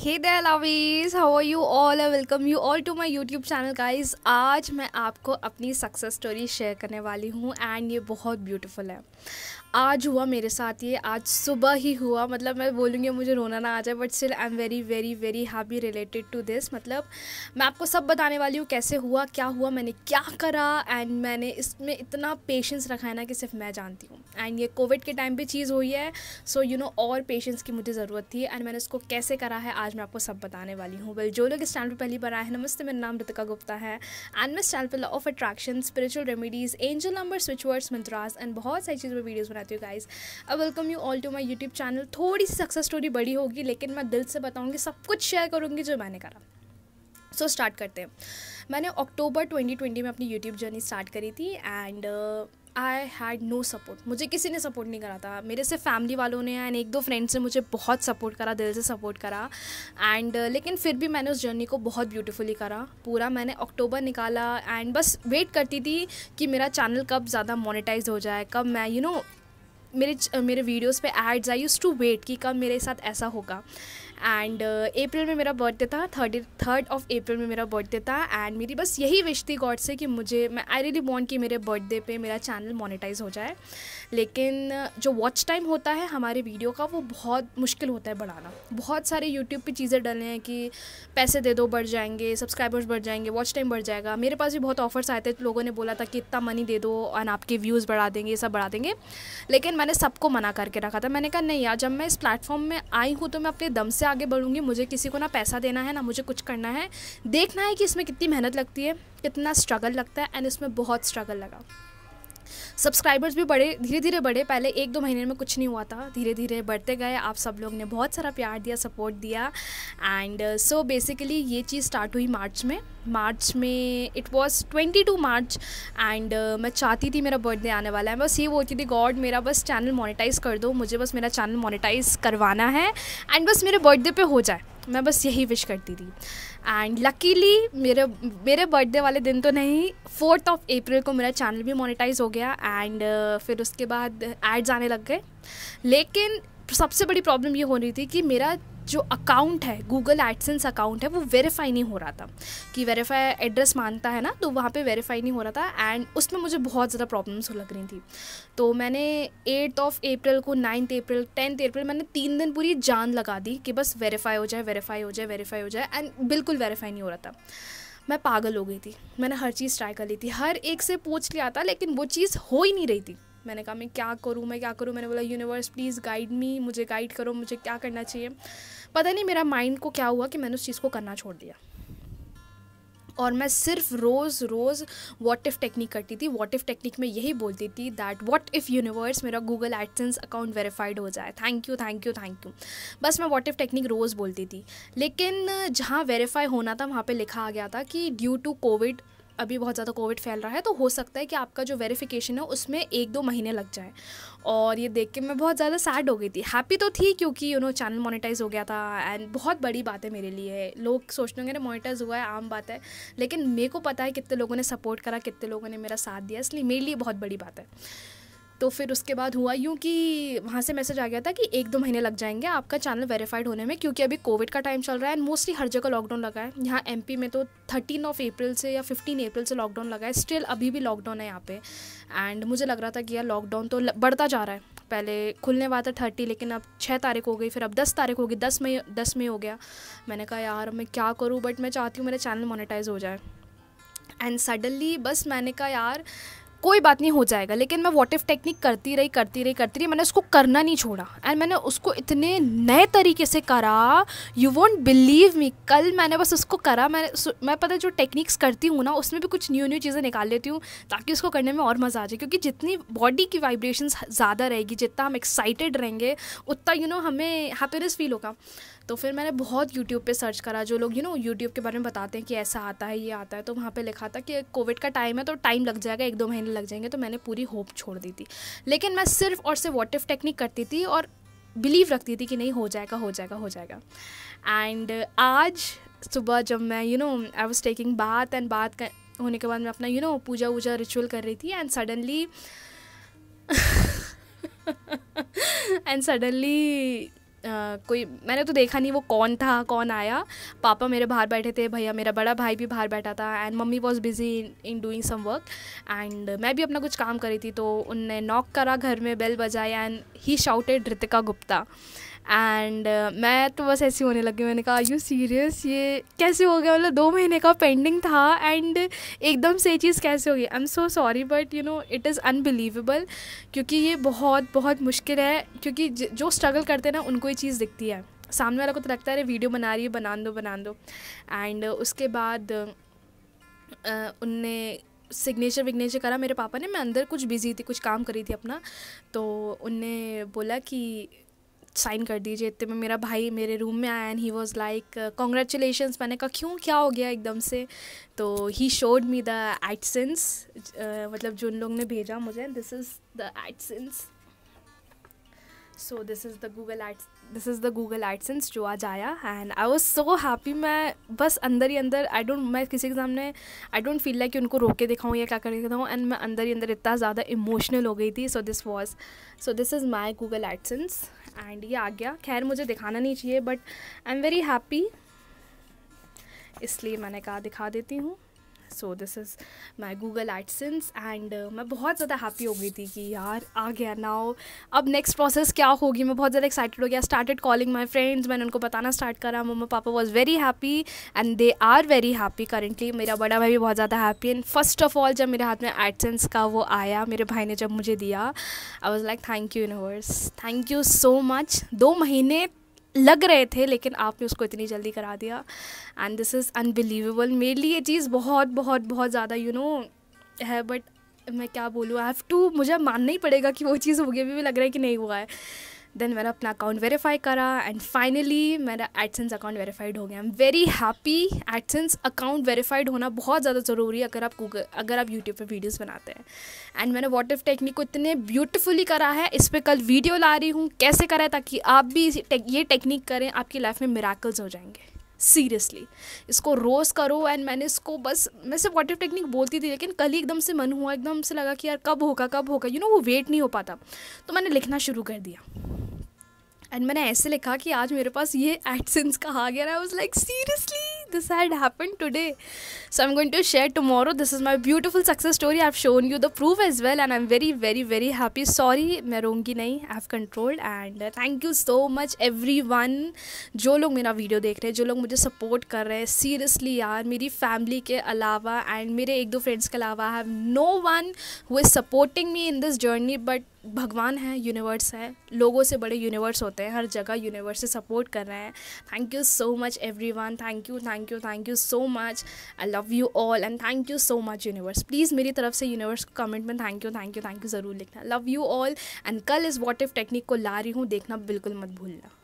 Hey there lovies how are you all I welcome you all to my YouTube channel guys आज मैं आपको अपनी success story share करने वाली हूँ एंड ये बहुत ब्यूटीफुल है आज हुआ मेरे साथ ये आज सुबह ही हुआ मतलब मैं बोलूँगी मुझे रोना ना आ जाए but still I am very very very happy related to this मतलब मैं आपको सब बताने वाली हूँ कैसे हुआ क्या हुआ मैंने क्या करा एंड मैंने इसमें इतना पेशेंस रखा है ना कि सिर्फ मैं जानती हूँ एंड ये कोविड के टाइम पर चीज़ हुई है सो यू नो और पेशेंस की मुझे ज़रूरत थी एंड मैंने उसको कैसे करा है आज मैं आपको सब बताने वाली हूँ वेल जो लोग इस चैनल पर पहली बार आए हैं नमस्ते मेरा नाम ऋतिका गुप्ता है एंड मैं चैनल पर law of attraction spiritual remedies angel number switch words mantras and बहुत सारी चीज़ पर वीडियोज़ कराती हूँ गाइज अब welcome you all to my YouTube channel थोड़ी सी सक्सेस स्टोरी बड़ी होगी लेकिन मैं दिल से बताऊँगी सब कुछ शेयर करूँगी जो मैंने करा सो so, स्टार्ट करते हैं मैंने अक्टूबर 2020 में अपनी यूट्यूब जर्नी स्टार्ट करी थी and I had no support मुझे किसी ने सपोर्ट नहीं करा था मेरे से फैमिली वालों ने एंड एक दो फ्रेंड्स ने मुझे बहुत सपोर्ट करा दिल से सपोर्ट करा एंड uh, लेकिन फिर भी मैंने उस जर्नी को बहुत ब्यूटीफुली करा पूरा मैंने अक्टूबर निकाला एंड बस वेट करती थी कि मेरा चैनल कब ज़्यादा मोनिटाइज हो जाए कब मैं यू you नो know, मेरे मेरे वीडियोस पे ads I use to wait कि कब मेरे साथ ऐसा होगा एंड अप्रैल uh, में मेरा बर्थडे था थर्टी थर्ड ऑफ अप्रैल में मेरा बर्थडे था एंड मेरी बस यही विश थी गॉड से कि मुझे मैं आई रियली वॉन्ट कि मेरे बर्थडे पे मेरा चैनल मोनेटाइज हो जाए लेकिन uh, जो वॉच टाइम होता है हमारे वीडियो का वो बहुत मुश्किल होता है बढ़ाना बहुत सारे यूट्यूब पर चीज़ें डले हैं कि पैसे दे दो बढ़ जाएंगे सब्सक्राइबर्स बढ़ जाएंगे वॉच टाइम बढ़ जाएगा मेरे पास भी बहुत ऑफर्स आए थे तो लोगों ने बोला था कि इतना मनी दे दो एंड आपके व्यूज़ बढ़ा देंगे ये सब बढ़ा देंगे लेकिन मैंने सबको मना करके रखा था मैंने कहा नहीं यार जब मैं इस प्लेटफॉर्म में आई हूँ तो मैं अपने दम से आगे बढ़ूँगी मुझे किसी को ना पैसा देना है ना मुझे कुछ करना है देखना है कि इसमें कितनी मेहनत लगती है कितना स्ट्रगल लगता है एंड इसमें बहुत स्ट्रगल लगा सब्सक्राइबर्स भी बड़े धीरे धीरे बढ़े पहले एक दो महीने में कुछ नहीं हुआ था धीरे धीरे बढ़ते गए आप सब लोग ने बहुत सारा प्यार दिया सपोर्ट दिया एंड सो बेसिकली ये चीज़ स्टार्ट हुई मार्च में मार्च में it was twenty two March and uh, मैं चाहती थी मेरा बर्थडे आने वाला है बस ये बोलती थी गॉड मेरा बस चैनल मोनिटाइज कर दो मुझे बस मेरा चैनल मोनिटाइज करवाना है एंड बस मेरे बर्थडे पे हो जाए मैं बस यही विश करती थी एंड लकीली मेरे मेरे बर्थडे वाले दिन तो नहीं फोर्थ ऑफ अप्रैल को मेरा चैनल भी मोनेटाइज हो गया एंड uh, फिर उसके बाद एड्स आने लग गए लेकिन सबसे बड़ी प्रॉब्लम ये हो रही थी कि मेरा जो अकाउंट है गूगल एडसेंस अकाउंट है वो वेरीफाई नहीं हो रहा था कि वेरीफाई एड्रेस मानता है ना तो वहाँ पे वेरीफाई नहीं हो रहा था एंड उसमें मुझे बहुत ज़्यादा प्रॉब्लम्स लग रही थी तो मैंने एट्थ ऑफ अप्रैल को नाइन्थ अप्रैल टेंथ अप्रैल मैंने तीन दिन पूरी जान लगा दी कि बस वेरीफाई हो जाए वेरीफाई हो जाए वेरीफाई हो जाए एंड बिल्कुल वेरीफाई नहीं हो रहा था मैं पागल हो गई थी मैंने हर चीज़ ट्राई कर ली थी हर एक से पूछ लिया था लेकिन वो चीज़ हो ही नहीं रही थी मैंने कहा मैं क्या करूँ मैं क्या करूँ मैंने बोला यूनिवर्स प्लीज़ गाइड मी मुझे गाइड करो मुझे क्या करना चाहिए पता नहीं मेरा माइंड को क्या हुआ कि मैंने उस चीज़ को करना छोड़ दिया और मैं सिर्फ रोज़ रोज़ वॉट इफ़ टेक्निक करती थी वॉट इफ़ टेक्निक में यही बोलती थी दैट वॉट इफ़ यूनिवर्स मेरा गूगल एडसेंस अकाउंट वेरीफाइड हो जाए thank you thank you thank you बस मैं वॉट इफ़ टेक्निक रोज़ बोलती थी लेकिन जहाँ वेरीफाई होना था वहाँ पर लिखा आ गया था कि ड्यू टू कोविड अभी बहुत ज़्यादा कोविड फैल रहा है तो हो सकता है कि आपका जो वेरिफिकेशन है उसमें एक दो महीने लग जाए और ये देख के मैं बहुत ज़्यादा सैड हो गई थी हैप्पी तो थी क्योंकि यू नो चैनल मोनिटाइज हो गया था एंड बहुत बड़ी बात है मेरे लिए लोग सोचते होंगे ना मोनिटाइज हुआ है आम बात है लेकिन मेरे को पता है कितने लोगों ने सपोर्ट करा कितने लोगों ने मेरा साथ दिया इसलिए मेरे लिए बहुत बड़ी बात है तो फिर उसके बाद हुआ यूँ कि वहाँ से मैसेज आ गया था कि एक दो महीने लग जाएंगे आपका चैनल वेरीफाइड होने में क्योंकि अभी कोविड का टाइम चल रहा है एंड मोस्टली हर जगह लॉकडाउन लगा है यहाँ एम में तो थर्टीन ऑफ अप्रैल से या फिफ्टीन अप्रैल से लॉकडाउन लगा है स्टिल अभी भी लॉकडाउन है यहाँ पे एंड मुझे लग रहा था कि यार लॉकडाउन तो बढ़ता जा रहा है पहले खुलने वाला था थर्टी लेकिन अब छः तारीख हो गई फिर अब दस तारीख होगी दस मई दस मई हो गया मैंने कहा यार मैं क्या करूँ बट मैं चाहती हूँ मेरा चैनल मोनेटाइज हो जाए एंड सडनली बस मैंने कहा यार कोई बात नहीं हो जाएगा लेकिन मैं वॉट इफ़ टेक्निक करती रही करती रही करती रही मैंने उसको करना नहीं छोड़ा एंड मैंने उसको इतने नए तरीके से करा यू वॉन्ट बिलीव मी कल मैंने बस उसको करा मैं मैं पता जो टेक्निक्स करती हूँ ना उसमें भी कुछ न्यू न्यू चीज़ें निकाल लेती हूँ ताकि उसको करने में और मज़ा आ जाए क्योंकि जितनी बॉडी की वाइब्रेशन ज़्यादा रहेगी जितना हम एक्साइटेड रहेंगे उतना यू you नो know, हमें हैप्पीनेस फील होगा तो फिर मैंने बहुत यूट्यूब पे सर्च करा जो लोग यू नो यूट्यूब के बारे में बताते हैं कि ऐसा आता है ये आता है तो वहाँ पे लिखा था कि कोविड का टाइम है तो टाइम लग जाएगा एक दो महीने लग जाएंगे तो मैंने पूरी होप छोड़ दी थी लेकिन मैं सिर्फ और सिर्फ वॉट इफ टेक्निक करती थी और बिलीव रखती थी कि नहीं हो जाएगा हो जाएगा हो जाएगा एंड आज सुबह जब मैं you know I was taking बात एंड बात होने के बाद मैं अपना यू नो पूजा वूजा रिचुअल कर रही थी एंड सडनली एंड सडनली कोई मैंने तो देखा नहीं वो कौन था कौन आया पापा मेरे बाहर बैठे थे भैया मेरा बड़ा भाई भी बाहर बैठा था and mummy was busy in doing some work and मैं भी अपना कुछ काम करी थी तो उनने नॉक करा घर में बेल बजाया and he shouted Ritika Gupta and uh, मैं तो बस ऐसी होने लगी मैंने कहा यू सीरियस ये कैसे हो गया मतलब दो महीने का पेंडिंग था एंड एकदम से चीज़ कैसे हो गई I am so sorry but you know it is unbelievable क्योंकि ये बहुत बहुत मुश्किल है क्योंकि जो स्ट्रगल करते हैं ना उनको ये चीज़ दिखती है सामने वाला को तो लगता है वीडियो बना रही है बना दो बना दो एंड uh, उसके बाद uh, उनने सिग्नेचर विग्नेचर करा मेरे पापा ने मैं अंदर कुछ बिज़ी थी कुछ काम करी थी अपना तो उनने बोला कि साइन कर दीजिए इतने में मेरा भाई मेरे रूम में आया and he was like congratulations मैंने कहा क्यों क्या हो गया एकदम से तो he showed me the AdSense मतलब जो उन लोग ने भेजा मुझे this is the AdSense so this is the Google ads this is the Google AdSense जो आज आया and I was so happy मैं बस अंदर ही अंदर आई डोंट मैं किसी के सामने आई डोंट फील लाइक कि उनको रोके दिखाऊँ या क्या करके दिखाऊँ एंड मैं अंदर ही अंदर इतना ज़्यादा इमोशनल हो गई थी so this was so this is my Google AdSense and ये आ गया खैर मुझे दिखाना नहीं चाहिए but I am very happy इसलिए मैंने कहा दिखा देती हूँ so this is my Google AdSense and मैं बहुत ज़्यादा हैप्पी हो गई थी कि यार आ गया नाउ अब नेक्स्ट प्रोसेस क्या होगी मैं बहुत ज़्यादा एक्साइटेड हो गया स्टार्टेड कॉलिंग माई फ्रेंड्स मैंने उनको बताना स्टार्ट करा mumma papa was very happy and they are very happy currently मेरा बड़ा भाई भी बहुत ज़्यादा happy and first of all जब मेरे हाथ में एडसेंस का वो आया मेरे भाई ने जब मुझे दिया I was like thank you universe thank you so much दो महीने लग रहे थे लेकिन आपने उसको इतनी जल्दी करा दिया एंड दिस इज़ अनबिलीवेबल मेरे लिए ये चीज़ बहुत बहुत बहुत ज़्यादा यू नो है बट मैं क्या बोलूँ आई हैव टू मुझे मानना ही पड़ेगा कि वो चीज़ हो गई अभी भी लग रहा है कि नहीं हुआ है देन मैंने अपना अकाउंट वेरीफाई करा एंड फाइनली मेरा एडसेंस अकाउंट वेरीफाइड हो गया I am very happy AdSense account verified होना बहुत ज़्यादा ज़रूरी है अगर आप गूगल अगर आप यूट्यूब पर वीडियोज़ बनाते हैं एंड मैंने वॉट इफ टेक्निक को इतने ब्यूटिफुली करा है इस पर कल वीडियो ला रही हूँ कैसे करा है ताकि आप भी ये टेक्निक करें आपकी लाइफ में मेराकल्स हो जाएंगे सीरियसली इसको रोज़ करो एंड मैंने इसको बस मैं सिर्फ वाटिव टेक्निक बोलती थी लेकिन कल ही एकदम से मन हुआ एकदम से लगा कि यार कब होगा कब होगा यू नो वो वेट नहीं हो पाता तो मैंने लिखना शुरू कर दिया एंड मैंने ऐसे लिखा कि आज मेरे पास ये एडसेंस का आ गया I was like seriously this had happen today So I'm going to share tomorrow. This is my beautiful success story. I've shown you the proof as well, and am very very very happy sorry मैं रोंगी नहीं. I have controlled and thank you so much everyone जो लोग मेरा video देख रहे हैं जो लोग मुझे सपोर्ट कर रहे हैं सीरियसली यार मेरी फैमिली के अलावा एंड मेरे एक दो फ्रेंड्स के अलावा I have no one who is supporting me in this journey but भगवान है यूनिवर्स है लोगों से बड़े यूनिवर्स होते हैं हर जगह यूनिवर्स से सपोर्ट कर रहे हैं thank you so much everyone thank you thank you thank you so much Allah love you all and thank you so much universe please मेरी तरफ से यूनिवर्स को कमेंट में thank you thank you thank you ज़रूर लिखना love you all and कल इस what if technique को ला रही हूँ देखना बिल्कुल मत भूलना